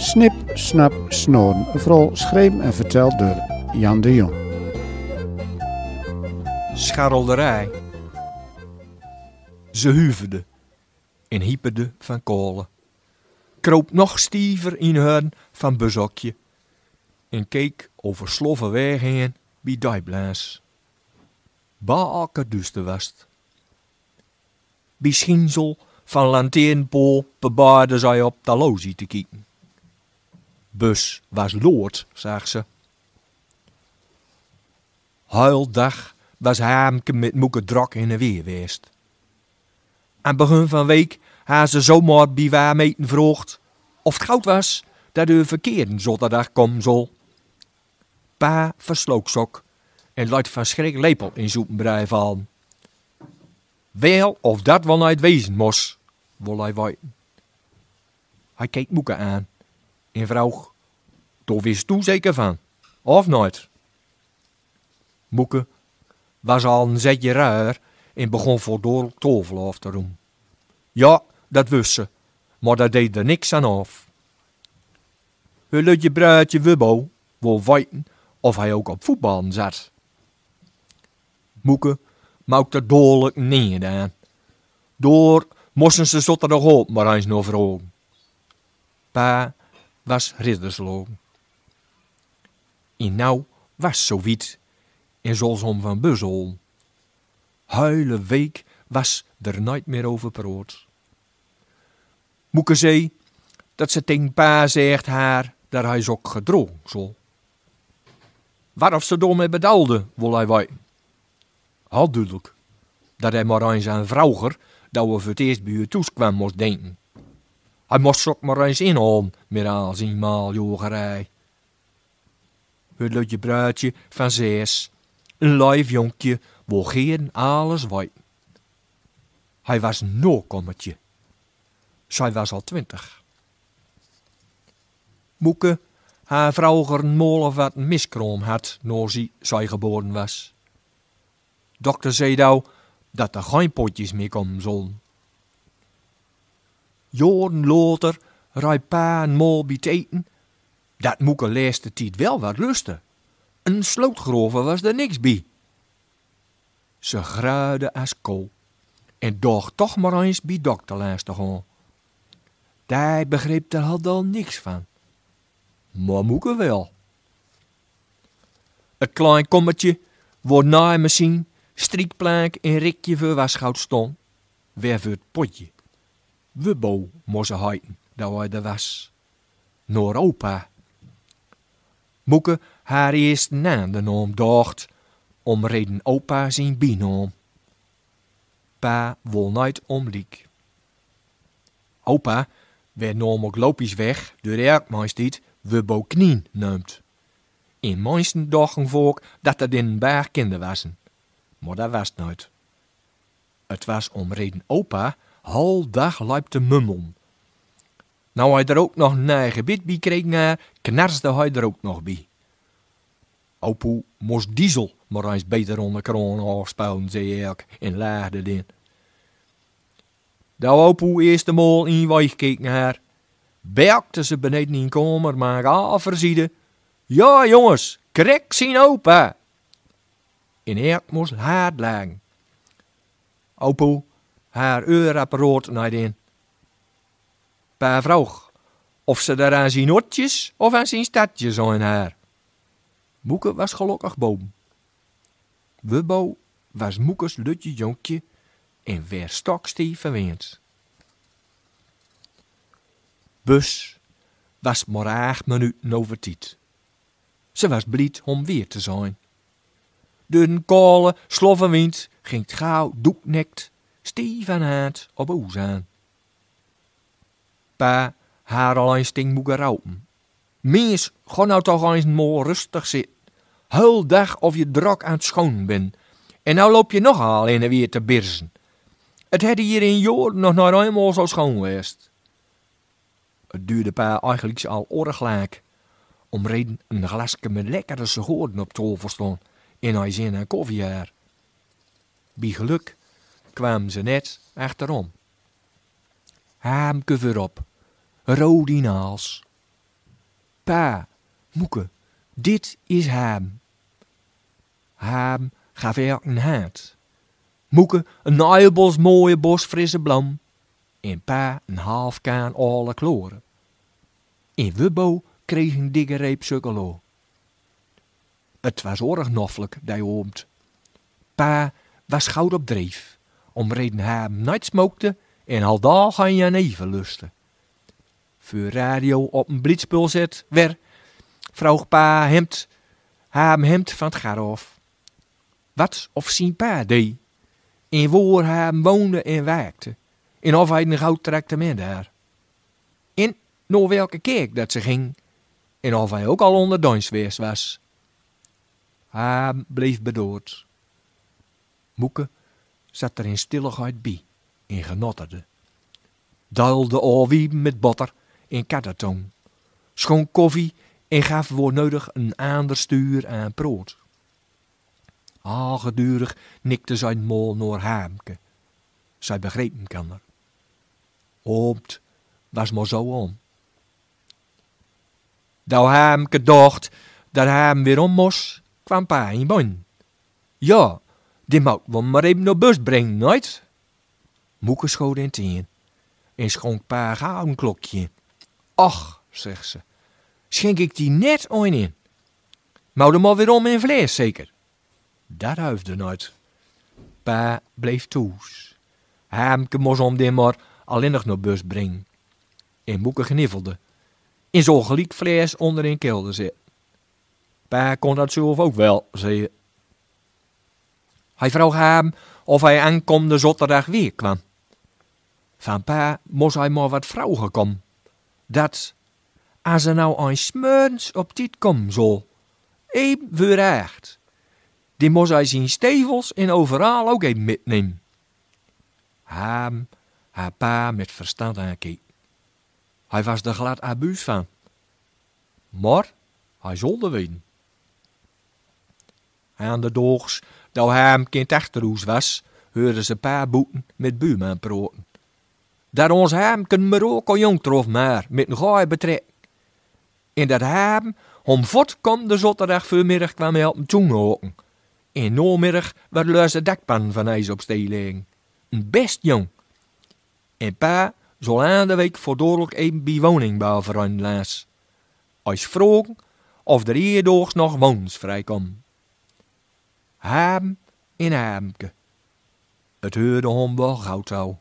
Snip, Snap, Snoren, vooral schreem en vertel door Jan de Jong. Scharrelderij. Ze huverde en hieperde van kolen. Kroop nog stiever in hun van bezokje en keek over sloffe weg heen bij dijblaas. Baalke duister was Bij schinsel van Lanteenpool bebaarde zij op de te kieten bus was loord, zag ze. Huildag was Haamke met Moeke drak in de weer geweest. Aan begin van week had ze zomaar bij waarmeten vroegd of het goud was dat de verkeerde zotterdag komen zal. Pa verslook sok en luid van schrik lepel in zoetenbrij van. Wel of dat wel naar het wezen mos, wil hij weten. Hij keek Moeke aan en vroeg: toch wist toe zeker van, of nooit? Moeke was al een zetje raar en begon voldoor tovel af te roemen. Ja, dat wist ze, maar dat deed er niks aan af. Hun je bruidje Wubbo wil weten of hij ook op voetbal zat. Moeke maakte dodelijk neer aan. Door moesten ze zotter nog op maar eens nog vragen. Pa was riddersloo. En nou was zoiets zoals om van Buzzel. Huile week was er nooit meer over proot. Moeke zei dat ze tegen pa zegt haar dat hij ook gedroong zal. Waarof ze door mee bedaalde, wil hij wij. Had duidelijk dat hij maar eens aan vrouwger dat we voor het eerst bij je toes kwam moest denken. Hij moest ook maar eens inhalen met al zijn maaljogerij. Het lotje bruidje van zes, een lijf jonkje, wil geen alles weten. Hij was no kommetje. Zij was al twintig. Moeke, haar vrouwer mol of wat miskroom had, noor zij geboren was. Dokter zei nou dat er geen potjes meer komen zon. Jorn Loter, Rijpa pa en mol eten. Dat moeke laatste tijd wel wat rusten. Een slootgrover was er niks bij. Ze gruiden als kool en doch toch maar eens bij dokter te gaan. Daar begreep er had al niks van. Maar moeke wel. Een klein kommetje, wordt naaimachine, striekplaak en rikje voor wasgoud stond, weer het potje we bouw moesten heiten, dat hij er was. Noor opa. Moeke haar eerst na de naam dacht, om reden opa zijn binoom. Pa wil nooit omliek. Opa werd ook lopisch weg de dit we bouw knien neemt. In meeste dagen volk dat er in baar kinderen was, maar dat was nooit. Het was om reden opa hal dag liep te om. Nou hij er ook nog een gebit bit bij kreeg, eh, knarste hij er ook nog bij. Opoe moest diesel maar eens beter onder kronen afspouwen, zei ik en laagde in. Daar nou, opoe eerst de mol in weeg keek naar. Belkte ze beneden in kamer, maar afverziede. Ja, jongens, krek zien opa. En ik moest hard lagen. Opoe haar euroapparaat naar den. Paar vroeg of ze daar aan zijn notjes of aan zijn zo. zijn. haar. Moeke was gelukkig boom. Wubbo was Moekes lutje jonkje en weer stokstief verweend. Bus was maar acht minuten over tijd. Ze was blied om weer te zijn. Door een kale wind ging gauw doeknekt Steven hat op Ouzaan. Pa, haar alleen stinkmoeger raupen. Mies, ga nou toch eens mooi rustig zitten. Heel dag of je drok aan het schoon bent. En nou loop je nogal in en weer te birzen. Het had hier in Joor nog nooit eenmaal zo schoon geweest. Het duurde pa eigenlijk al orgelijk. Om reden een glasje met lekkere schoorden op tafel staan En hij zin en koffie haar. Bij geluk kwamen ze net achterom. Haamke op, rode Pa, moeke, dit is Haam. Haam gaf er een haat. Moeke een nieuwe mooie bos frisse blam. En pa een half kaan alle kloren. En Wubbo kreeg een dikke reep sukkelo. Het was org noffelijk, die oomt. Pa was goud op dreef om reden hij hem niet smokte en al daar gaan je even lusten. Voor radio op een blitzpul zet, wer, vroeg pa hemd, hem hemd van het garof. Wat of zien pa deed, en waar hem woonde en waakte, en of hij een goud met daar. En naar welke kerk dat ze ging, en of hij ook al onder donsweers was. Hij bleef bedoord. Moeke zat er in stilligheid bij in genotterde. Duilde alwie met botter en kattertong. Schoon koffie en gaf nodig een ander stuur aan brood. Al gedurig nikte zijn mol naar Haamke. Zij begreep hem kan Oopt was maar zo om. Dat Haamke dacht dat haem weer om moest, kwam pa in bon. Ja, die moet we maar even naar bus brengen, nooit? Moeke schoot in tien en schonk pa een klokje. Ach, zegt ze, schenk ik die net ooit in. Mou er maar weer om in vlees, zeker. Dat huifde nooit. Pa bleef toes. Haamke moest om dit maar alleen nog naar bus brengen. En Moeke gniffelde. In zo'n gelijk vlees onder in kelder zit. Pa kon dat zelf ook wel, zei hij vroeg hem of hij aankomende zondag weer kwam. Van pa moest hij maar wat vragen komen. Dat, als er nou een smurns op dit komt zal, even ehm, echt. Die moest hij zijn stevels en overal ook even metnemen. Ham, haar pa met verstand aankeek. Hij was er glad abuus van. Maar hij zolde weten. Aan de doogs, dat hij kind achterhoes was, hoorden ze een paar boeten met buurman proten. Dat ons hem kunnen maar ook jong trof maar, met een gooi betrek. En dat hem om de zondag voormiddag kwam helpen toenhoken. In namiddag werd luis de dakpan van ijs op Een best jong. En pa zal aan de week een een bij woningbouwvereniging Als vroeg of er eerdoogs nog woons vrijkomt. Hem in hemke. Het heurde hom wel